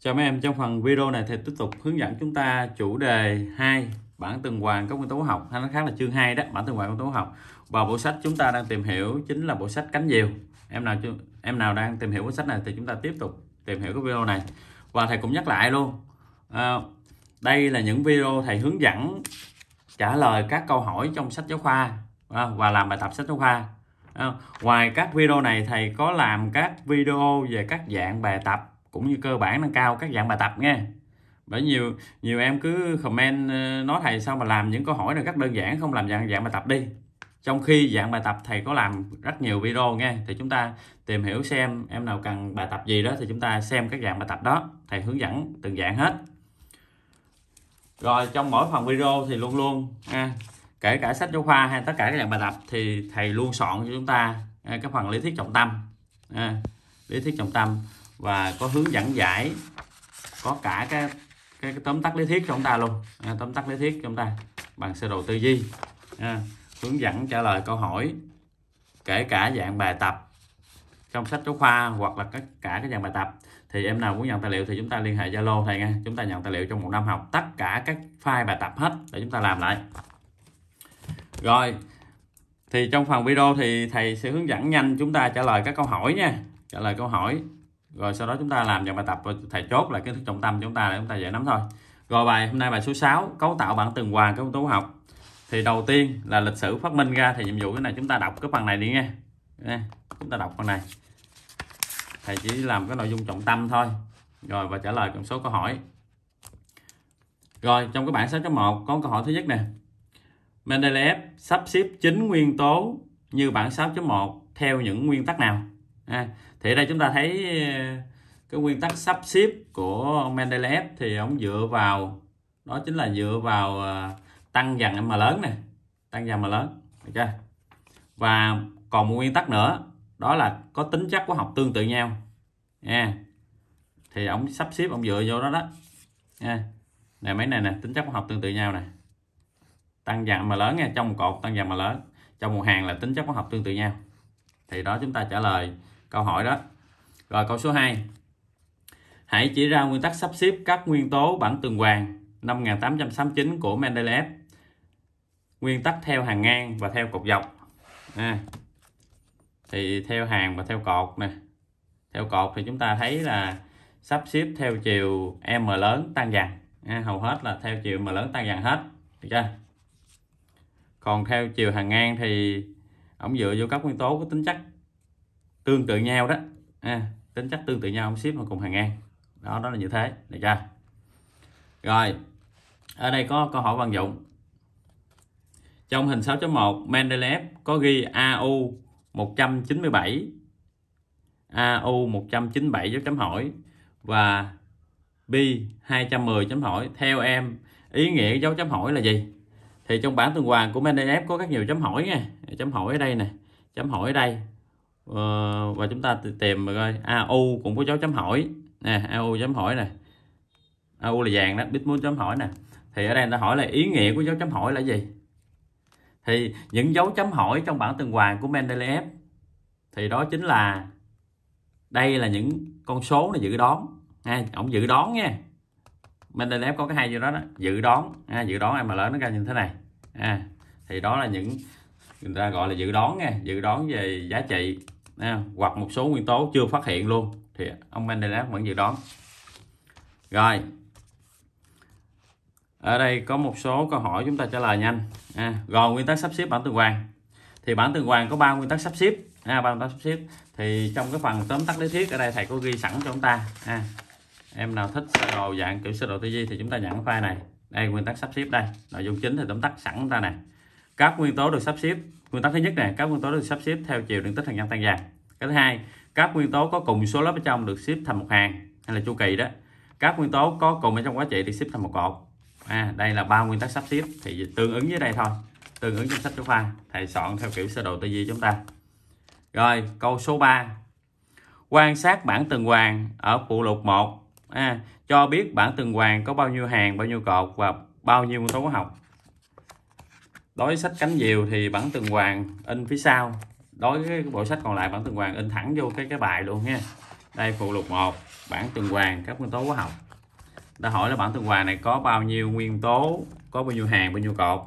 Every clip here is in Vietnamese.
Chào mấy em, trong phần video này thì tiếp tục hướng dẫn chúng ta chủ đề 2 bản tuần hoàn các nguyên tố học hay nó khác là chương 2 đó, bản tuần hoàn nguyên tố học. Và bộ sách chúng ta đang tìm hiểu chính là bộ sách cánh diều. Em nào em nào đang tìm hiểu cuốn sách này thì chúng ta tiếp tục tìm hiểu cái video này. Và thầy cũng nhắc lại luôn. À, đây là những video thầy hướng dẫn trả lời các câu hỏi trong sách giáo khoa à, và làm bài tập sách giáo khoa. À, ngoài các video này thầy có làm các video về các dạng bài tập cũng như cơ bản nâng cao các dạng bài tập nha bởi nhiều nhiều em cứ comment ờ, nói thầy sao mà làm những câu hỏi này rất đơn giản không làm dạng dạng bài tập đi trong khi dạng bài tập thầy có làm rất nhiều video nghe thì chúng ta tìm hiểu xem em nào cần bài tập gì đó thì chúng ta xem các dạng bài tập đó thầy hướng dẫn từng dạng hết rồi trong mỗi phần video thì luôn luôn à, kể cả sách giáo khoa hay tất cả các dạng bài tập thì thầy luôn soạn cho chúng ta à, cái phần lý thuyết trọng tâm à, lý thuyết trọng tâm và có hướng dẫn giải có cả cái cái, cái tóm tắt lý thuyết cho chúng ta luôn à, tóm tắt lý thuyết cho chúng ta bằng sơ đồ tư duy à, hướng dẫn trả lời câu hỏi kể cả dạng bài tập trong sách giáo khoa hoặc là tất cả các dạng bài tập thì em nào muốn nhận tài liệu thì chúng ta liên hệ zalo thầy nha chúng ta nhận tài liệu trong một năm học tất cả các file bài tập hết để chúng ta làm lại rồi thì trong phần video thì thầy sẽ hướng dẫn nhanh chúng ta trả lời các câu hỏi nha trả lời câu hỏi rồi sau đó chúng ta làm dần bài tập thầy chốt là kiến thức trọng tâm chúng ta là chúng ta dễ nắm thôi rồi bài hôm nay bài số 6 cấu tạo bảng tuần hoàn các yếu tố học thì đầu tiên là lịch sử phát minh ra thì nhiệm vụ cái này chúng ta đọc cái phần này đi nghe chúng ta đọc phần này thầy chỉ làm cái nội dung trọng tâm thôi rồi và trả lời một số câu hỏi rồi trong cái bảng 6.1 có câu hỏi thứ nhất nè Mendeleev sắp xếp chính nguyên tố như bảng 6.1 theo những nguyên tắc nào à, thì ở đây chúng ta thấy ờ, cái nguyên tắc sắp xếp của Mendeleev thì ông dựa vào đó chính là dựa vào ờ, tăng dần mà lớn này tăng dần mà lớn ok và còn một nguyên tắc nữa đó là có tính chất của học tương tự nhau nha thì ông sắp xếp ông dựa vô đó đó nha này mấy này nè tính chất của học tương tự nhau này tăng dần mà lớn nha trong một cột tăng dần mà lớn trong một hàng là tính chất hóa học tương tự nhau thì đó chúng ta trả lời câu hỏi đó rồi câu số 2 hãy chỉ ra nguyên tắc sắp xếp các nguyên tố bảng tuần hoàn năm 5869 của Mendeleev nguyên tắc theo hàng ngang và theo cột dọc à, thì theo hàng và theo cột nè theo cột thì chúng ta thấy là sắp xếp theo chiều m lớn tăng dần à, hầu hết là theo chiều m lớn tăng dần hết được chưa còn theo chiều hàng ngang thì ổng dựa vô các nguyên tố có tính chất tương tự nhau đó à, tính chất tương tự nhau ship mà cùng hàng ngang đó đó là như thế được chưa rồi ở đây có câu hỏi vận dụng trong hình 6.1 Mendeleev có ghi AU 197 AU 197 dấu chấm hỏi và B 210 chấm hỏi theo em ý nghĩa dấu chấm hỏi là gì thì trong bảng tuần hoàn của Mendeleev có rất nhiều chấm hỏi nha chấm hỏi ở đây nè chấm hỏi ở đây Ờ, và chúng ta tìm mà coi AU cũng có dấu chấm hỏi nè AU chấm hỏi này AU là vàng đó Bitmut chấm hỏi nè thì ở đây người ta hỏi là ý nghĩa của dấu chấm hỏi là gì thì những dấu chấm hỏi trong bảng tuần hoàn của Mendeleev thì đó chính là đây là những con số này dự đoán ha ổng dự đoán nha Mendeleev có cái hay gì đó, đó dự đoán ha, dự đoán em mà lớn nó ra như thế này ha. thì đó là những người ta gọi là dự đoán nha dự đoán về giá trị à, hoặc một số nguyên tố chưa phát hiện luôn thì ông Mendeleev vẫn dự đoán rồi ở đây có một số câu hỏi chúng ta trả lời nhanh à, gồm nguyên tắc sắp xếp bảng tuần hoàn thì bảng tuần hoàn có ba nguyên tắc sắp xếp à, ba nguyên tắc sắp xếp thì trong cái phần tóm tắt lý thuyết ở đây thầy có ghi sẵn cho chúng ta à, em nào thích sơ đồ dạng kiểu sơ đồ tư duy thì chúng ta nhận file này đây nguyên tắc sắp xếp đây nội dung chính thì tóm tắt sẵn chúng ta nè các nguyên tố được sắp xếp nguyên tắc thứ nhất này các nguyên tố được sắp xếp theo chiều điện tích hạt nhân tăng dần. cái thứ hai các nguyên tố có cùng số lớp ở trong được xếp thành một hàng hay là chu kỳ đó các nguyên tố có cùng ở trong quá trị được xếp thành một cột à, đây là ba nguyên tắc sắp xếp thì tương ứng với đây thôi tương ứng trong sách giáo khoa thầy soạn theo kiểu sơ đồ tư duy chúng ta rồi câu số 3 quan sát bảng tuần hoàn ở phụ lục 1 à, cho biết bảng tuần hoàn có bao nhiêu hàng bao nhiêu cột và bao nhiêu nguyên tố hóa học đối với sách cánh diều thì bản tường hoàng in phía sau đối với cái bộ sách còn lại bản tường hoàng in thẳng vô cái cái bài luôn nha đây phụ lục 1 bản tường hoàng các nguyên tố hóa học đã hỏi là bản tường hoàng này có bao nhiêu nguyên tố có bao nhiêu hàng bao nhiêu cột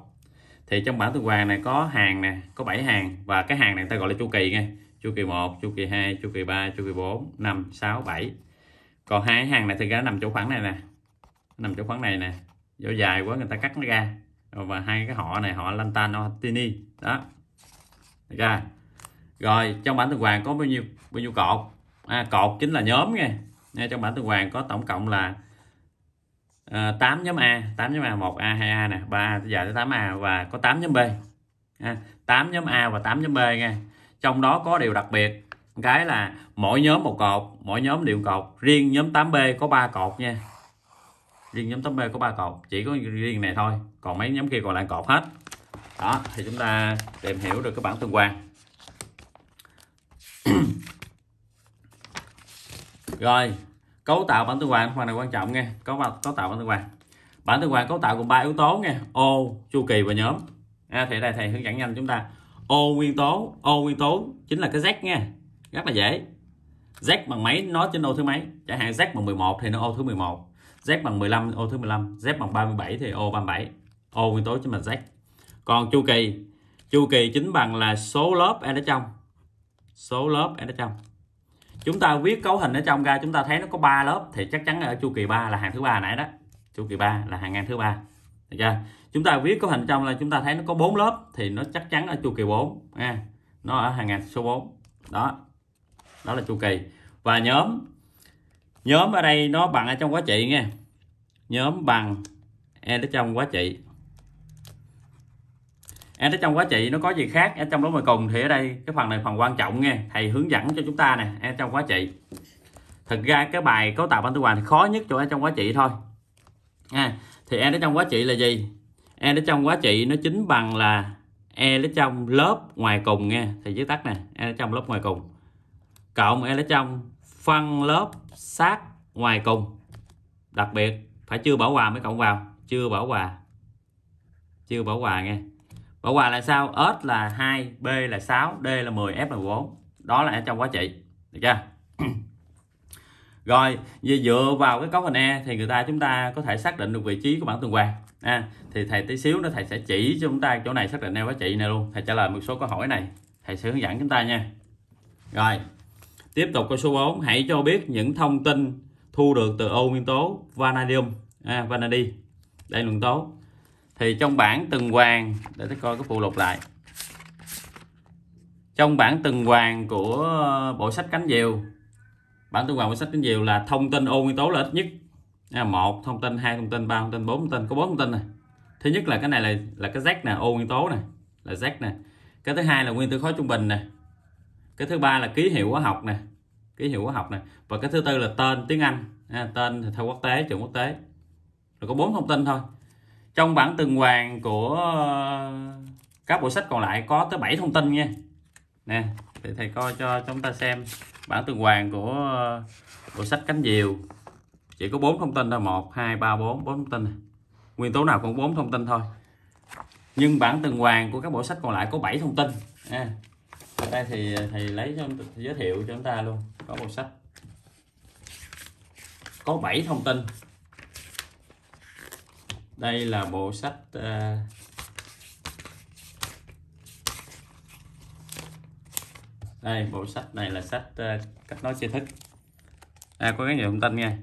thì trong bản tường hoàng này có hàng nè có 7 hàng và cái hàng này ta gọi là chu kỳ nghe chu kỳ 1 chu kỳ 2 chu kỳ 3 chu kỳ 4 5 6 7 còn hai hàng này thì nó nằm chỗ khoảng này nè nằm chỗ khoảng này nè do dài quá người ta cắt nó ra và hai cái họ này họ Lantan Ottini đó ra rồi trong bảng tuần hoàn có bao nhiêu bao nhiêu cột à, cột chính là nhóm nghe nha trong bảng tuần hoàn có tổng cộng là à, ờ, 8 nhóm A 8 nhóm A 1A 2A nè 3A tới giờ tới 8A và có 8 nhóm B à, 8 nhóm A và 8 nhóm B nghe trong đó có điều đặc biệt cái là mỗi nhóm một cột mỗi nhóm đều cột riêng nhóm 8B có 3 cột nha riêng nhóm top B có ba cột chỉ có riêng này thôi còn mấy nhóm kia còn lại cột hết đó thì chúng ta tìm hiểu được cái bảng tương quan rồi cấu tạo bảng tương quan phần này quan trọng nha cấu cấu tạo bảng tương quan bảng tương quan cấu tạo gồm ba yếu tố nghe ô chu kỳ và nhóm à, thì đây thầy hướng dẫn nhanh chúng ta ô nguyên tố ô nguyên tố chính là cái z nghe rất là dễ z bằng mấy nó trên ô thứ mấy chẳng hạn z bằng 11 thì nó ô thứ 11 Z bằng 15 ô thứ 15 Z bằng 37 thì ô 37 ô nguyên tố chính là Z còn chu kỳ chu kỳ chính bằng là số lớp n ở trong số lớp n ở trong chúng ta viết cấu hình ở trong ra chúng ta thấy nó có 3 lớp thì chắc chắn ở chu kỳ 3 là hàng thứ ba nãy đó chu kỳ 3 là hàng ngang thứ ba được chưa chúng ta viết cấu hình trong là chúng ta thấy nó có 4 lớp thì nó chắc chắn ở chu kỳ 4 nha nó ở hàng ngàn số 4 đó đó là chu kỳ và nhóm nhóm ở đây nó bằng ở trong quá trị nghe nhóm bằng e đến trong quá trị e đến trong quá trị nó có gì khác e trong đó mà cùng thì ở đây cái phần này phần quan trọng nghe thầy hướng dẫn cho chúng ta nè e trong quá trị thực ra cái bài cấu tạo banh tư thì khó nhất chỗ e trong quá trị thôi à, thì e đến trong quá trị là gì e đến trong quá trị nó chính bằng là e đến trong lớp ngoài cùng nghe thì viết tắt nè e đến trong lớp ngoài cùng cộng e đến trong phân lớp sát ngoài cùng đặc biệt phải chưa bảo hòa mới cộng vào chưa bảo hòa chưa bảo hòa nghe bảo hòa là sao S là 2 B là 6 D là 10 F là 4 đó là trong quá trị được chưa rồi về dựa vào cái cấu hình E thì người ta chúng ta có thể xác định được vị trí của bảng tuần hoàn à, thì thầy tí xíu nữa thầy sẽ chỉ cho chúng ta chỗ này xác định E quá trị này luôn thầy trả lời một số câu hỏi này thầy sẽ hướng dẫn chúng ta nha rồi Tiếp tục câu số 4, hãy cho biết những thông tin thu được từ ô nguyên tố vanadium, à, vanadi, đây nguyên tố. Thì trong bảng từng hoàng, để tôi coi cái phụ lục lại. Trong bảng từng hoàng của ờ, bộ sách cánh diều, bảng từng hoàng của sách cánh diều là thông tin ô nguyên tố là ít nhất. À, một thông tin, hai thông tin, ba thông tin, bốn thông tin, có bốn thông tin này. Thứ nhất là cái này là là cái Z nè, ô nguyên tố này là Z nè. Cái thứ hai là nguyên tử khối trung bình này cái thứ ba là ký hiệu hóa học nè ký hiệu hóa học nè và cái thứ tư là tên tiếng Anh à, tên theo quốc tế chuẩn quốc tế rồi có bốn thông tin thôi trong bản từng hoàng của ờ, các bộ sách còn lại có tới 7 thông tin nha nè thì thầy coi cho chúng ta xem bản từng hoàng của ờ, bộ sách cánh diều chỉ có bốn thông tin thôi một hai ba bốn bốn thông tin nguyên tố nào cũng bốn thông tin thôi nhưng bản từng hoàng của các bộ sách còn lại có 7 thông tin à, đây thì thầy lấy cho giới thiệu cho chúng ta luôn có một sách có 7 thông tin đây là bộ sách uh, đây bộ sách này là sách uh, cách nói tri thức à, có cái nhiều thông tin nha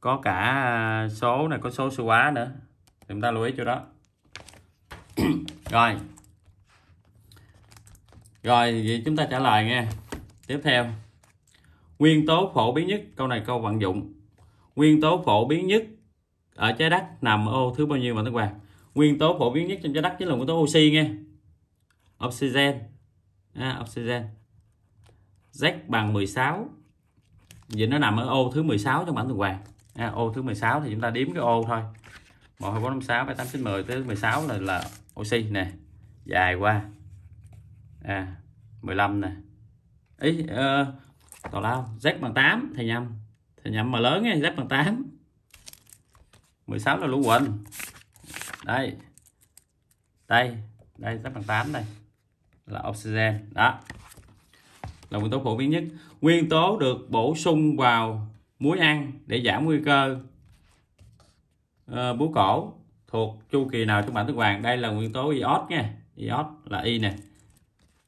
có cả ờ, số này có số số quá nữa chúng ta lưu ý chỗ đó rồi rồi vậy chúng ta trả lời nghe tiếp theo nguyên tố phổ biến nhất câu này câu vận dụng nguyên tố phổ biến nhất ở trái đất nằm ở ô thứ bao nhiêu mà Tuấn Hoàng nguyên tố phổ biến nhất trong trái đất chính là nguyên tố oxy nghe oxygen à, oxygen Z bằng 16 vậy nó nằm ở ô thứ 16 trong bảng tuần hoàn à, ô thứ 16 thì chúng ta đếm cái ô thôi 1, 2, 4, 5, 6, 7, 8, 9, 10 tới 16 là, là oxy nè dài qua à 15 này ấy uh, tào lao z bằng 8 thầy nhầm thầy nhầm mà lớn nghe z bằng 8 16 là lũ quỳnh đây đây đây z bằng 8 đây là oxygen đó là nguyên tố phổ biến nhất nguyên tố được bổ sung vào muối ăn để giảm nguy cơ uh, bú cổ thuộc chu kỳ nào trong bảng tuần hoàn đây là nguyên tố iod nha iod là y nè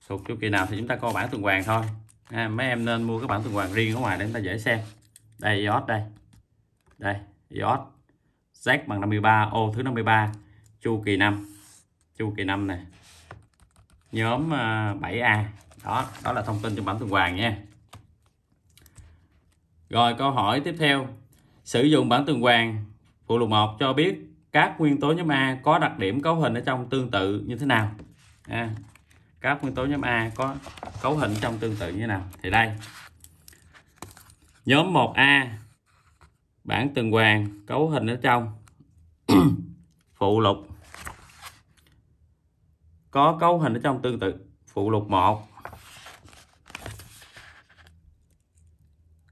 sụt chu kỳ nào thì chúng ta coi bảng tuần hoàn thôi à, mấy em nên mua cái bảng tuần hoàn riêng ở ngoài để chúng ta dễ xem đây iot đây đây iot z bằng 53 ô thứ 53 chu kỳ 5 chu kỳ 5 này nhóm 7A à, đó đó là thông tin trong bảng tuần hoàn nha rồi câu hỏi tiếp theo sử dụng bảng tuần hoàn phụ lục 1 cho biết các nguyên tố nhóm A có đặc điểm cấu hình ở trong tương tự như thế nào à, các nguyên tố nhóm A có cấu hình trong tương tự như thế nào thì đây nhóm 1A bảng tuần hoàn cấu hình ở trong phụ lục có cấu hình ở trong tương tự phụ lục 1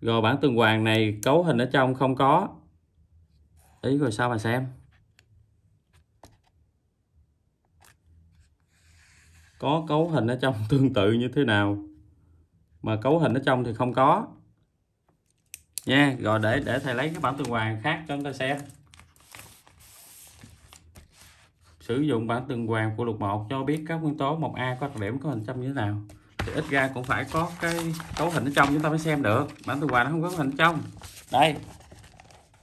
rồi bảng tuần hoàn này cấu hình ở trong không có ý rồi sao mà xem có cấu hình ở trong tương tự như thế nào mà cấu hình ở trong thì không có nha rồi để để thầy lấy cái bản tường hoàng khác cho chúng ta xem sử dụng bản tường hoàng của lục 1 cho biết các nguyên tố 1A có đặc điểm có hình trong như thế nào thì ít ra cũng phải có cái cấu hình ở trong chúng ta mới xem được bản tường hoàng nó không có hình trong đây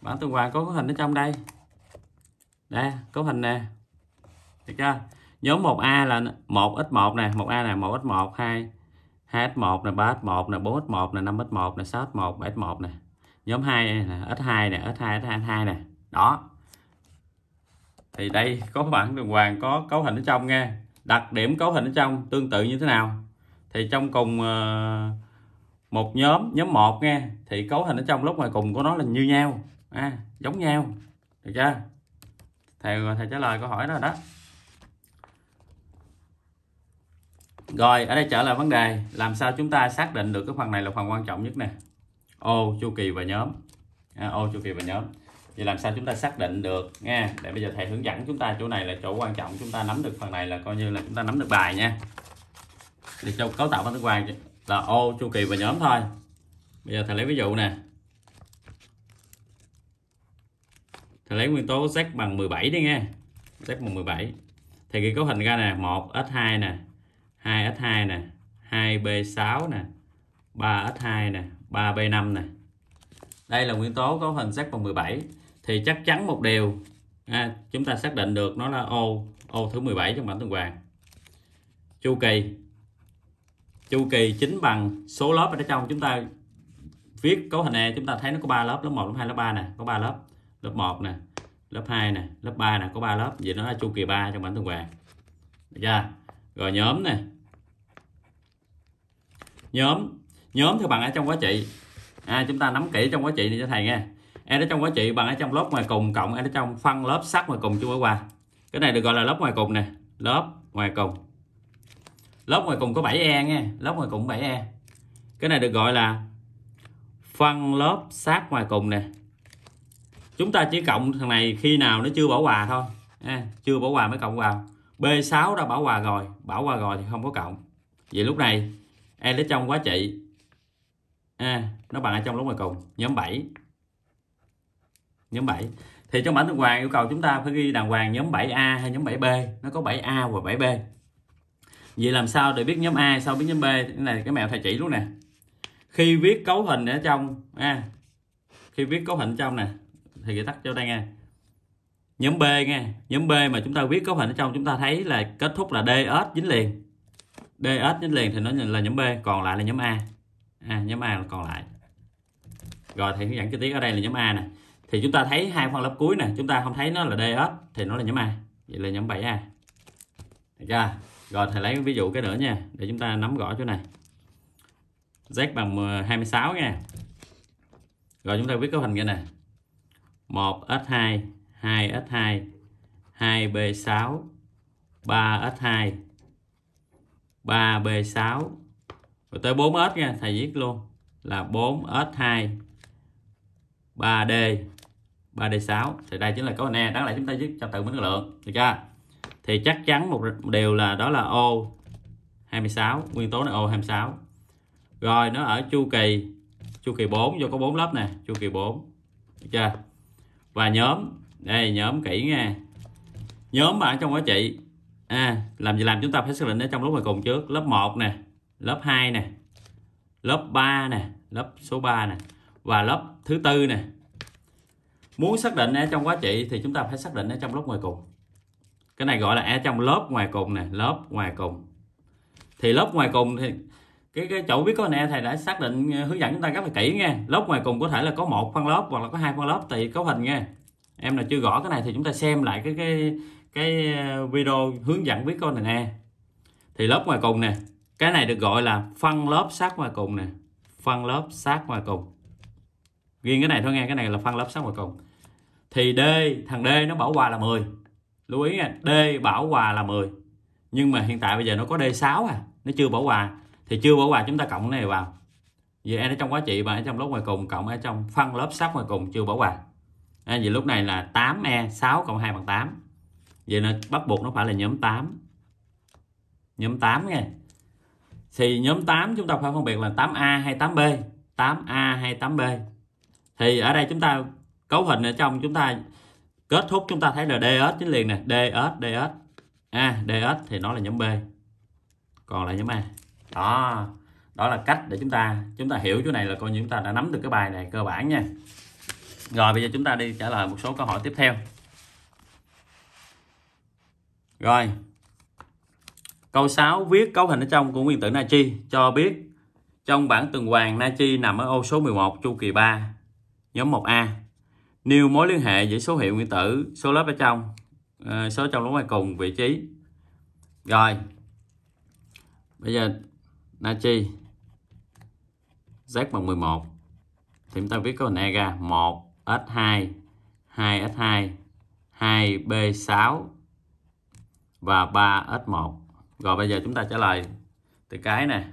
bản tường hoàng có cấu hình ở trong đây nè cấu hình nè được chưa nhóm 1A là 1x1 này 1A nè 1x1 2 2x1 này 3x1 này 4x1 này 5x1 này 6x1 7x1 này nhóm 2 là x2 này x2 x2 x2 nè đó thì đây có bảng đường hoàng có cấu hình ở trong nghe đặc điểm cấu hình ở trong tương tự như thế nào thì trong cùng ờ, một nhóm nhóm 1 nghe thì cấu hình ở trong lúc ngoài cùng của nó là như nhau à, giống nhau được chưa thầy thầy trả lời câu hỏi đó rồi đó rồi ở đây trở lại vấn đề làm sao chúng ta xác định được cái phần này là phần quan trọng nhất nè ô chu kỳ và nhóm à, ô chu kỳ và nhóm vậy làm sao chúng ta xác định được nha để bây giờ thầy hướng dẫn chúng ta chỗ này là chỗ quan trọng chúng ta nắm được phần này là coi như là chúng ta nắm được bài nha để cho cấu tạo phân tử quan là ô chu kỳ và nhóm thôi bây giờ thầy lấy ví dụ nè thầy lấy nguyên tố z bằng 17 đi nghe z bằng 17 thì ghi cấu hình ra nè 1 s 2 nè 2 s 2 nè 2b6 nè 3 s 2 nè 3b5 nè đây là nguyên tố có hình sắc vòng 17 thì chắc chắn một điều à, chúng ta xác định được nó là ô ô thứ 17 trong bảng tuần hoàn chu kỳ chu kỳ chính bằng số lớp ở trong chúng ta viết cấu hình này e, chúng ta thấy nó có 3 lớp lớp 1 lớp 2 lớp 3 nè có 3 lớp lớp 1 nè lớp 2 nè lớp 3 nè có 3 lớp vậy nó là chu kỳ 3 trong bảng tuần hoàn được chưa rồi nhóm nè nhóm nhóm thì bằng ở trong quá trị à, chúng ta nắm kỹ trong quá trị này cho thầy nghe e ở trong quá trị bằng ở trong lớp ngoài cùng cộng e ở trong phân lớp sắt ngoài cùng chưa qua cái này được gọi là lớp ngoài cùng nè lớp ngoài cùng lớp ngoài cùng có 7 e nghe lớp ngoài cùng 7 e cái này được gọi là phân lớp sát ngoài cùng nè chúng ta chỉ cộng thằng này khi nào nó chưa bỏ quà thôi à, chưa bỏ quà mới cộng vào B6 đã bảo hòa rồi bảo hòa rồi thì không có cộng vậy lúc này E đến trong quá trị A nó bằng ở trong lúc ngoài cùng nhóm 7 nhóm 7 thì trong bản tuần hoàn yêu cầu chúng ta phải ghi đàng hoàng nhóm 7A hay nhóm 7B nó có 7A và 7B vậy làm sao để biết nhóm A sau biết nhóm B cái này cái mẹo thầy chỉ luôn nè khi viết cấu hình ở trong a à, khi viết cấu hình trong nè thì tắt cho đây nghe nhóm B nghe nhóm B mà chúng ta viết cấu hình ở trong chúng ta thấy là kết thúc là DS dính liền DS dính liền thì nó là nhóm B còn lại là nhóm A à, nhóm A là còn lại rồi thì hướng dẫn chi tiết ở đây là nhóm A nè thì chúng ta thấy hai phân lớp cuối nè chúng ta không thấy nó là DS thì nó là nhóm A vậy là nhóm 7A được chưa rồi thầy lấy ví dụ cái nữa nha để chúng ta nắm rõ chỗ này Z bằng 26 nha rồi chúng ta viết cấu hình cái này 1 S2 2S2 2B6 3S2 3B6 rồi tới 4S nha thầy viết luôn là 4S2 3D 3D6 thì đây chính là cấu nè e, đáng lẽ chúng ta viết cho từ minh lượng được chưa thì chắc chắn một điều là đó là O 26 nguyên tố này O 26 rồi nó ở chu kỳ chu kỳ 4 do có 4 lớp nè chu kỳ 4 được chưa và nhóm đây nhóm kỹ nha nhóm bạn trong quá chị à, làm gì làm chúng ta phải xác định ở trong lúc mà cùng trước lớp 1 nè lớp 2 nè lớp 3 nè lớp số 3 nè và lớp thứ tư nè muốn xác định ở trong quá trị thì chúng ta phải xác định ở trong lớp ngoài cùng cái này gọi là ở e trong lớp ngoài cùng nè lớp ngoài cùng thì lớp ngoài cùng thì cái, cái chỗ biết có nè thầy đã xác định hướng dẫn chúng ta rất là kỹ nha lớp ngoài cùng có thể là có một phân lớp hoặc là có hai phân lớp tùy cấu hình nha em là chưa gõ cái này thì chúng ta xem lại cái cái cái ờ, video hướng dẫn viết con này nè thì lớp ngoài cùng nè cái này được gọi là phân lớp sát ngoài cùng nè phân lớp sát ngoài cùng riêng cái này thôi nghe cái này là phân lớp sát ngoài cùng thì D thằng D nó bảo hòa là 10 lưu ý nha D bảo hòa là 10 nhưng mà hiện tại bây giờ nó có D6 à nó chưa bảo hòa thì chưa bảo hòa chúng ta cộng cái này vào vì em ở trong quá trị và ở trong lớp ngoài cùng cộng ở trong phân lớp sát ngoài cùng chưa bảo hòa à, vậy lúc này là 8e 6 cộng 2 bằng 8 vậy là bắt buộc nó phải là nhóm 8 nhóm 8 nha thì nhóm 8 chúng ta phải phân biệt là 8A hay 8B 8A hay 8B thì ở đây chúng ta cấu hình ở trong chúng ta kết thúc chúng ta thấy là DS chính liền nè DS DS A à, DS thì nó là nhóm B còn lại nhóm A đó đó là cách để chúng ta chúng ta hiểu chỗ này là coi như chúng ta đã nắm được cái bài này cơ bản nha rồi bây giờ chúng ta đi trả lời một số câu hỏi tiếp theo. Rồi. Câu 6 viết cấu hình ở trong của nguyên tử natri cho biết trong bảng tuần hoàn natri nằm ở ô số 11 chu kỳ 3 nhóm 1A. Nêu mối liên hệ giữa số hiệu nguyên tử, số lớp ở trong, ờ, số trong lúc ngoài cùng vị trí. Rồi. Bây giờ natri Z bằng 11 thì chúng ta viết có hình E ra 1 S2 2S2 2B6 và 3S1 rồi bây giờ chúng ta trả lời từ cái này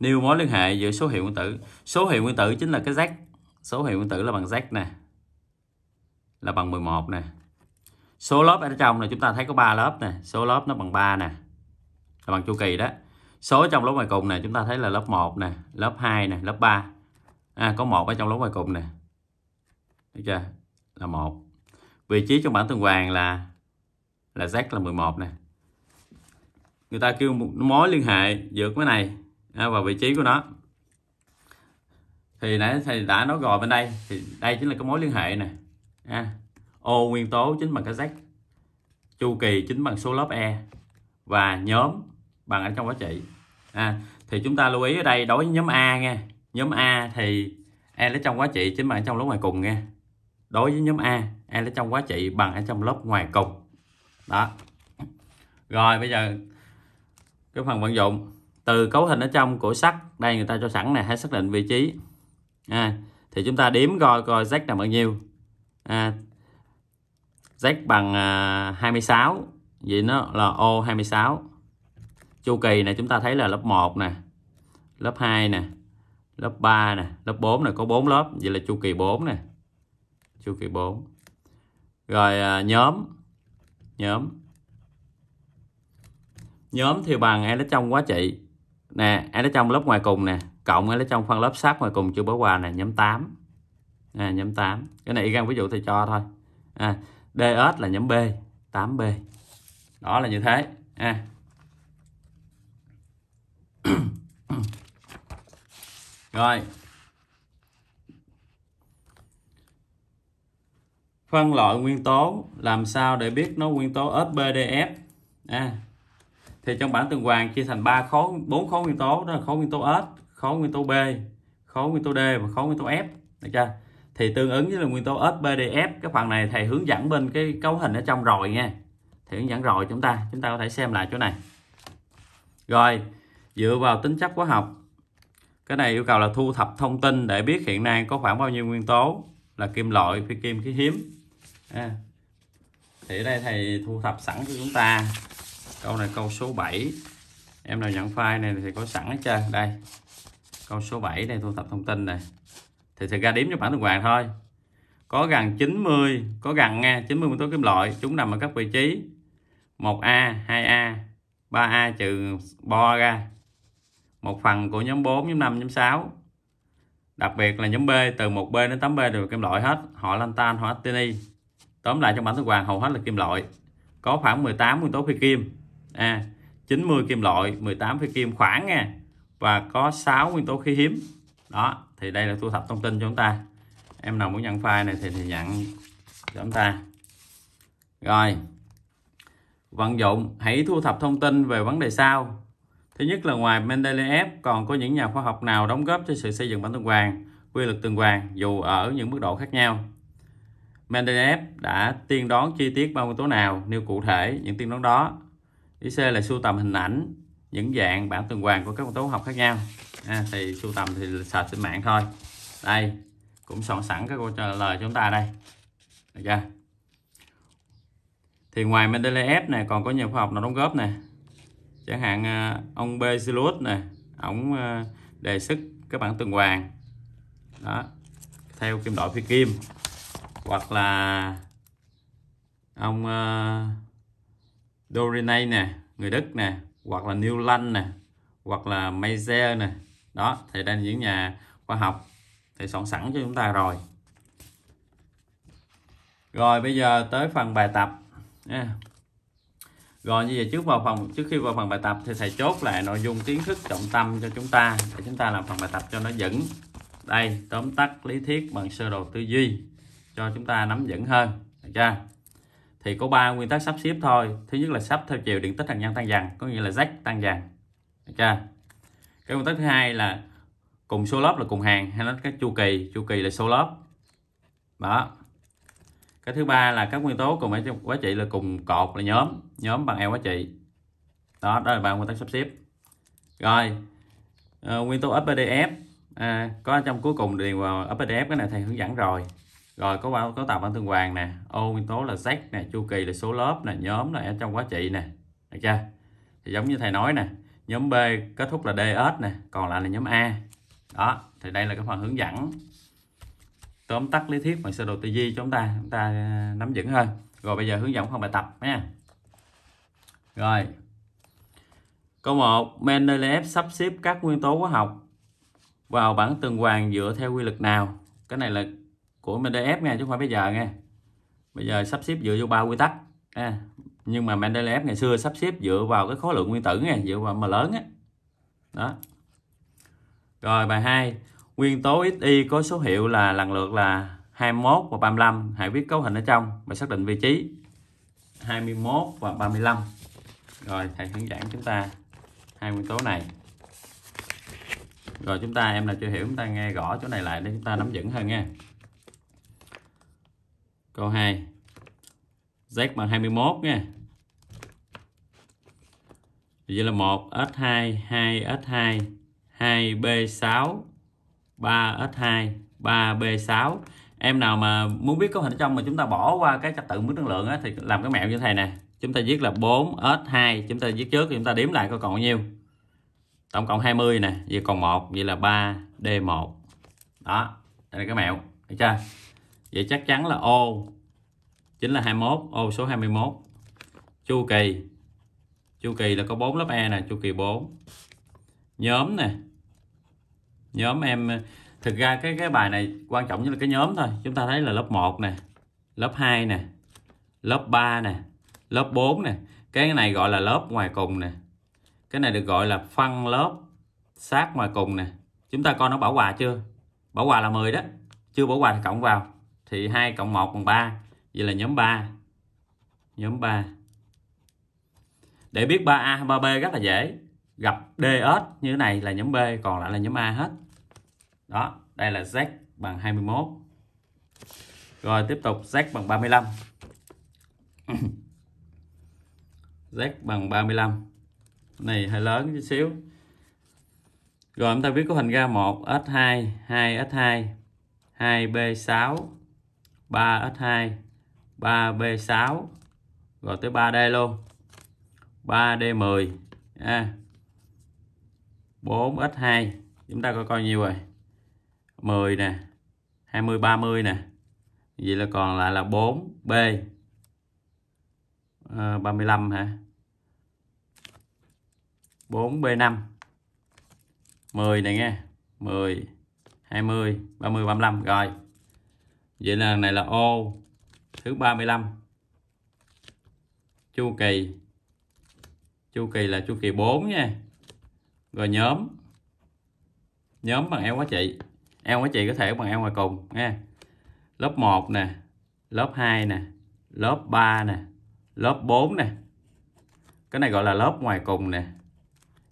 nêu mối liên hệ giữa số hiệu nguyên tử số hiệu nguyên tử chính là cái z số hiệu nguyên tử là bằng z nè là bằng 11 nè số lớp ở trong này chúng ta thấy có 3 lớp nè số lớp nó bằng 3 nè là bằng chu kỳ đó số trong lớp ngoài cùng này chúng ta thấy là lớp 1 nè lớp 2 nè lớp 3 à, có một ở trong lớp ngoài cùng nè được chưa? Là một Vị trí trong bảng tuần hoàn là là Z là 11 nè. Người ta kêu một mối liên hệ giữa cái này à, và vị trí của nó. Thì nãy thầy đã nói rồi bên đây thì đây chính là cái mối liên hệ nè. À, O nguyên tố chính bằng cái Z. Chu kỳ chính bằng số lớp E và nhóm bằng ở trong quá trị. À, thì chúng ta lưu ý ở đây đối với nhóm A nghe Nhóm A thì E lấy trong quá trị chính bằng trong lúc ngoài cùng nghe đối với nhóm A a lấy trong quá trị bằng ở trong lớp ngoài cùng đó rồi bây giờ cái phần vận dụng từ cấu hình ở trong của sắt đây người ta cho sẵn này hãy xác định vị trí à, thì chúng ta đếm coi coi z là bao nhiêu à, z bằng à, 26 vậy nó là ô 26 chu kỳ này chúng ta thấy là lớp 1 nè lớp 2 nè lớp 3 nè lớp 4 nè có 4 lớp vậy là chu kỳ 4 nè chu kỳ 4 rồi à, nhóm nhóm nhóm thì bằng e nó trong quá trị nè e nó trong lớp ngoài cùng nè cộng e nó trong phân lớp sát ngoài cùng chưa bỏ quà nè nhóm 8 à, nhóm 8 cái này y gan ví dụ thầy cho thôi à, DS là nhóm B 8B đó là như thế à. rồi phân loại nguyên tố làm sao để biết nó nguyên tố SPDF à, thì trong bảng tuần hoàn chia thành ba khối bốn khối nguyên tố đó là khối nguyên tố S khối nguyên tố B khối nguyên tố D và khối nguyên tố F được chưa thì tương ứng với là nguyên tố SPDF cái phần này thầy hướng dẫn bên cái cấu hình ở trong rồi nha thầy hướng dẫn rồi chúng ta chúng ta có thể xem lại chỗ này rồi dựa vào tính chất hóa học cái này yêu cầu là thu thập thông tin để biết hiện nay có khoảng bao nhiêu nguyên tố là kim loại phi kim khí hiếm à. thì ở đây thầy thu thập sẵn cho chúng ta câu này câu số 7 em nào nhận file này thì có sẵn hết trơn đây câu số 7 đây thu thập thông tin này thì sẽ ra điểm cho bản tuần hoàn thôi có gần 90 có gần nghe 90 nguyên tố kim loại chúng nằm ở các vị trí 1A 2A 3A trừ bo ra một phần của nhóm 4 nhóm 5 nhóm 6 đặc biệt là nhóm B từ 1B đến 8B đều kim loại hết họ lan lanthan họ actini tóm lại trong bản thân hoàng hầu hết là kim loại có khoảng 18 nguyên tố phi kim à, 90 kim loại 18 phi kim khoảng nha và có 6 nguyên tố khí hiếm đó thì đây là thu thập thông tin cho chúng ta em nào muốn nhận file này thì, thì nhận cho chúng ta rồi vận dụng hãy thu thập thông tin về vấn đề sau thứ nhất là ngoài Mendeleev còn có những nhà khoa học nào đóng góp cho sự xây dựng bản tuần hoàn quy luật tuần hoàn dù ở những mức độ khác nhau Mendeleev đã tiên đoán chi tiết bao nguyên tố nào, nêu cụ thể những tiên đoán đó. Ý C là sưu tầm hình ảnh, những dạng bản tuần hoàn của các nguyên tố học khác nhau. À, thì sưu tầm thì search trên mạng thôi. Đây, cũng soạn sẵn các câu trả lời chúng ta đây. Được chưa? Thì ngoài Mendeleev này còn có nhiều khoa học nào đóng góp nè. Chẳng hạn à, ông Bezilus nè, ông à, đề xuất các bản tuần hoàn. Đó, theo kim đội phi kim hoặc là ông ờ, dorinay nè người Đức nè hoặc là New Land nè hoặc là Mayer nè đó thì đây là những nhà khoa học thì soạn sẵn cho chúng ta rồi rồi bây giờ tới phần bài tập yeah. rồi như vậy trước vào phòng trước khi vào phần bài tập thì thầy chốt lại nội dung kiến thức trọng tâm cho chúng ta để chúng ta làm phần bài tập cho nó dẫn đây tóm tắt lý thuyết bằng sơ đồ tư duy cho chúng ta nắm vững hơn được chưa thì có ba nguyên tắc sắp xếp thôi thứ nhất là sắp theo chiều điện tích hạt nhân tăng dần có nghĩa là z tăng dần được chưa cái nguyên tắc thứ hai là cùng số lớp là cùng hàng hay nói các chu kỳ chu kỳ là số lớp đó cái thứ ba là các nguyên tố cùng quá trị là cùng cột là nhóm nhóm bằng eo quá trị đó đó là ba nguyên tắc sắp xếp rồi uh, nguyên tố FPDF à, có trong cuối cùng điền vào FPDF cái này thầy hướng dẫn rồi rồi có bao có tạo bản tương hoàng nè ô nguyên tố là z nè chu kỳ là số lớp nè nhóm là ở trong quá trị nè được chưa thì giống như thầy nói nè nhóm b kết thúc là ds nè còn lại là nhóm a đó thì đây là cái phần hướng dẫn tóm tắt lý thuyết bằng sơ đồ tư duy chúng ta chúng ta ờ, nắm vững hơn rồi bây giờ hướng dẫn phần bài tập nha rồi câu 1 Mendeleev sắp xếp các nguyên tố hóa học vào bảng tuần hoàn dựa theo quy luật nào cái này là của Mendeleev nghe chứ không phải bây giờ nghe bây giờ sắp xếp dựa vô ba quy tắc à, nhưng mà Mendeleev ngày xưa sắp xếp dựa vào cái khối lượng nguyên tử nghe dựa vào mà lớn á đó. đó rồi bài 2 nguyên tố xy có số hiệu là lần lượt là 21 và 35 hãy viết cấu hình ở trong và xác định vị trí 21 và 35 rồi thầy hướng dẫn chúng ta hai nguyên tố này rồi chúng ta em là chưa hiểu chúng ta nghe rõ chỗ này lại để chúng ta nắm vững hơn nha Câu 2. Z bằng 21 nha. Vậy là 1 s 2 2 s 2 2b6 3 s 2 3b6. Em nào mà muốn biết cấu hình ở trong mà chúng ta bỏ qua cái trật tự mức năng lượng á, thì làm cái mẹo như thế này nè. Chúng ta viết là 4 s 2 chúng ta viết trước chúng ta đếm lại coi còn bao nhiêu. Tổng cộng 20 nè, vậy còn 1, vậy là 3d1. Đó, đây là cái mẹo, được chưa? vậy chắc chắn là O chính là 21 ô số 21 chu kỳ chu kỳ là có 4 lớp E nè chu kỳ 4 nhóm nè nhóm em thực ra cái cái bài này quan trọng nhất là cái nhóm thôi chúng ta thấy là lớp 1 nè lớp 2 nè lớp 3 nè lớp 4 nè cái này gọi là lớp ngoài cùng nè cái này được gọi là phân lớp sát ngoài cùng nè chúng ta coi nó bảo quà chưa bảo quà là 10 đó chưa bảo quà thì cộng vào thì 2 cộng 1 bằng 3 vậy là nhóm 3 nhóm 3 để biết 3A 3B rất là dễ gặp DS như thế này là nhóm B còn lại là nhóm A hết đó đây là Z bằng 21 rồi tiếp tục Z bằng 35 Z bằng 35 này hơi lớn chút xíu rồi chúng ta viết cấu hình ra 1 s 2 2 s 2 2b6 3S2 3B6 rồi tới 3D luôn 3D10 à, 4 s 2 chúng ta có coi nhiêu rồi 10 nè 20 30 nè vậy là còn lại là 4B à, 35 hả 4B5 10 này nghe 10 20 30 35 rồi vậy là này là ô thứ 35 chu kỳ chu kỳ là chu kỳ 4 nha rồi nhóm nhóm bằng eo quá chị eo quá chị có thể bằng eo ngoài cùng nha lớp 1 nè lớp 2 nè lớp 3 nè lớp 4 nè cái này gọi là lớp ngoài cùng nè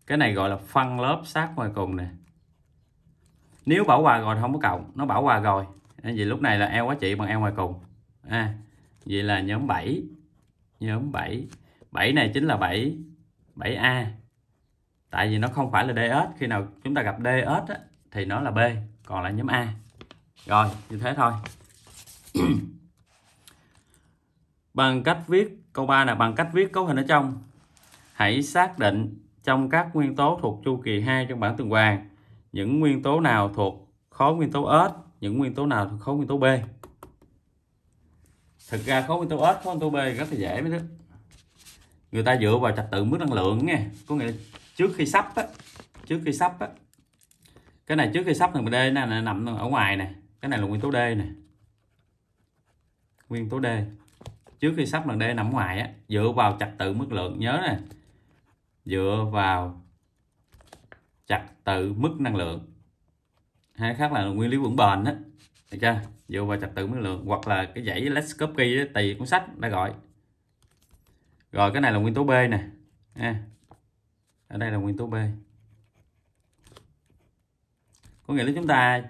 cái này gọi là phân lớp sát ngoài cùng nè nếu bảo hòa rồi thì không có cộng nó bảo hòa rồi à, vậy lúc này là eo quá trị bằng eo ngoài cùng à, vậy là nhóm 7 nhóm 7 7 này chính là 7 7A tại vì nó không phải là DS khi nào chúng ta gặp DS á, thì nó là B còn là nhóm A rồi như thế thôi bằng cách viết câu 3 là bằng cách viết cấu hình ở trong hãy xác định trong các nguyên tố thuộc chu kỳ 2 trong bảng tuần hoàn những nguyên tố nào thuộc khối nguyên tố S những nguyên tố nào thuộc khối nguyên tố B thực ra khối nguyên tố S khối nguyên tố B rất là dễ mấy đứa người ta dựa vào trật tự mức năng lượng nghe có nghĩa trước khi sắp á trước khi sắp á cái này trước khi sắp thằng D này, này nằm ở ngoài nè cái này là nguyên tố D nè nguyên tố D trước khi sắp lần D nằm ngoài á dựa vào trật tự mức lượng nhớ nè dựa vào trật tự mức năng lượng hay khác là nguyên lý vững bền á được chưa dựa vào trật tự mới lượng hoặc là cái dãy let's copy đó, tùy cuốn sách đã gọi rồi cái này là nguyên tố b nè à, ở đây là nguyên tố b có nghĩa là chúng ta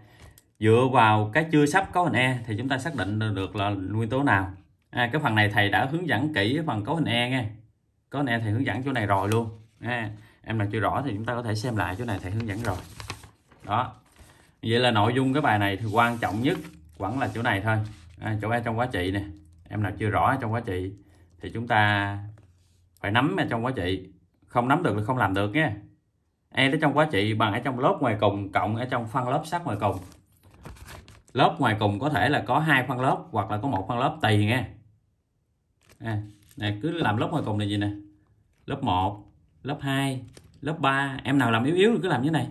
dựa vào cái chưa sắp có hình e thì chúng ta xác định được là nguyên tố nào à, cái phần này thầy đã hướng dẫn kỹ phần cấu hình e nghe cấu hình e thầy hướng dẫn chỗ này rồi luôn à, em nào chưa rõ thì chúng ta có thể xem lại chỗ này thầy hướng dẫn rồi đó vậy là nội dung cái bài này thì quan trọng nhất vẫn là chỗ này thôi à, chỗ trong quá trị nè em nào chưa rõ trong quá trị thì chúng ta phải nắm ở trong quá trị không nắm được thì không làm được nhé e tới trong quá trị bằng ở trong lớp ngoài cùng cộng ở trong phân lớp sát ngoài cùng lớp ngoài cùng có thể là có hai phân lớp hoặc là có một phân lớp tùy nghe à, này cứ làm lớp ngoài cùng này gì nè lớp 1 lớp 2 lớp 3 em nào làm yếu yếu thì cứ làm như này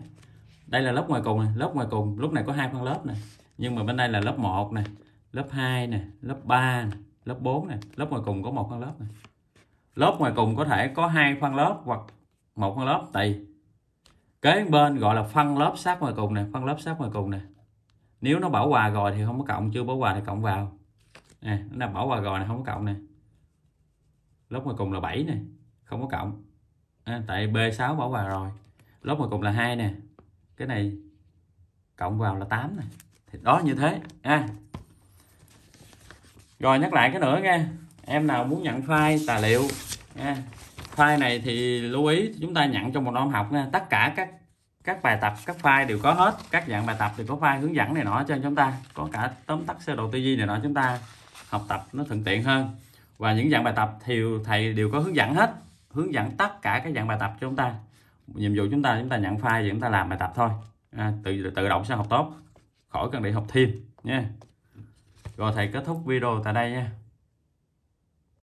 đây là lớp ngoài cùng này lớp ngoài cùng lúc này có hai phân lớp này nhưng mà bên đây là lớp 1 này lớp 2 này lớp 3 này, lớp 4 này lớp ngoài cùng có một phân lớp này lớp ngoài cùng có thể có hai phân lớp hoặc một phân lớp tùy kế bên gọi là phân lớp sát ngoài cùng này phân lớp sát ngoài cùng này nếu nó bảo hòa rồi thì không có cộng chưa bảo hòa thì cộng vào nè à, nó bảo hòa rồi này không có cộng này lớp ngoài cùng là 7 này không có cộng à, tại B6 bảo hòa rồi lớp ngoài cùng là hai nè cái này cộng vào là 8 này thì đó như thế nha à. rồi nhắc lại cái nữa nghe em nào muốn nhận file tài liệu nha file này thì lưu ý chúng ta nhận trong một năm học nha tất cả các các bài tập các file đều có hết các dạng bài tập thì có file hướng dẫn này nọ cho chúng ta có cả tóm tắt sơ đồ tư duy này nọ chúng ta học tập nó thuận tiện hơn và những dạng bài tập thì thầy đều có hướng dẫn hết hướng dẫn tất cả các dạng bài tập cho chúng ta nhiệm vụ chúng ta chúng ta nhận file và chúng ta làm bài tập thôi à, tự tự động sẽ học tốt khỏi cần để học thêm nha rồi thầy kết thúc video tại đây nha